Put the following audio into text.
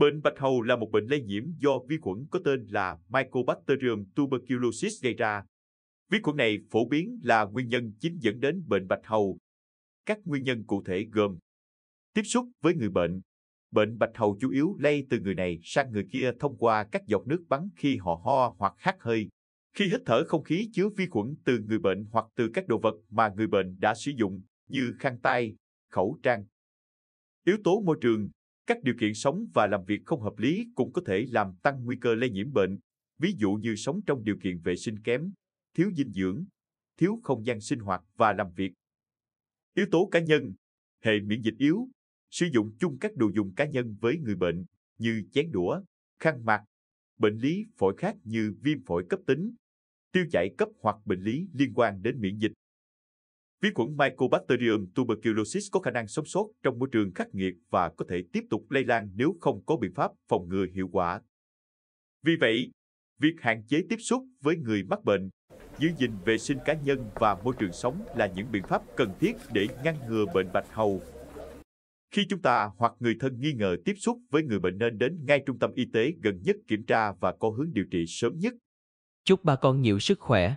Bệnh bạch hầu là một bệnh lây nhiễm do vi khuẩn có tên là Mycobacterium tuberculosis gây ra. Vi khuẩn này phổ biến là nguyên nhân chính dẫn đến bệnh bạch hầu. Các nguyên nhân cụ thể gồm tiếp xúc với người bệnh. Bệnh bạch hầu chủ yếu lây từ người này sang người kia thông qua các giọt nước bắn khi họ ho hoặc hắt hơi. Khi hít thở không khí chứa vi khuẩn từ người bệnh hoặc từ các đồ vật mà người bệnh đã sử dụng như khăn tay, khẩu trang. Yếu tố môi trường các điều kiện sống và làm việc không hợp lý cũng có thể làm tăng nguy cơ lây nhiễm bệnh, ví dụ như sống trong điều kiện vệ sinh kém, thiếu dinh dưỡng, thiếu không gian sinh hoạt và làm việc. Yếu tố cá nhân, hệ miễn dịch yếu, sử dụng chung các đồ dùng cá nhân với người bệnh như chén đũa, khăn mặt, bệnh lý phổi khác như viêm phổi cấp tính, tiêu chảy cấp hoặc bệnh lý liên quan đến miễn dịch Vi khuẩn Mycobacterium tuberculosis có khả năng sống sót trong môi trường khắc nghiệt và có thể tiếp tục lây lan nếu không có biện pháp phòng ngừa hiệu quả. Vì vậy, việc hạn chế tiếp xúc với người mắc bệnh, giữ gìn vệ sinh cá nhân và môi trường sống là những biện pháp cần thiết để ngăn ngừa bệnh bạch hầu. Khi chúng ta hoặc người thân nghi ngờ tiếp xúc với người bệnh nên đến ngay trung tâm y tế gần nhất kiểm tra và có hướng điều trị sớm nhất. Chúc bà con nhiều sức khỏe.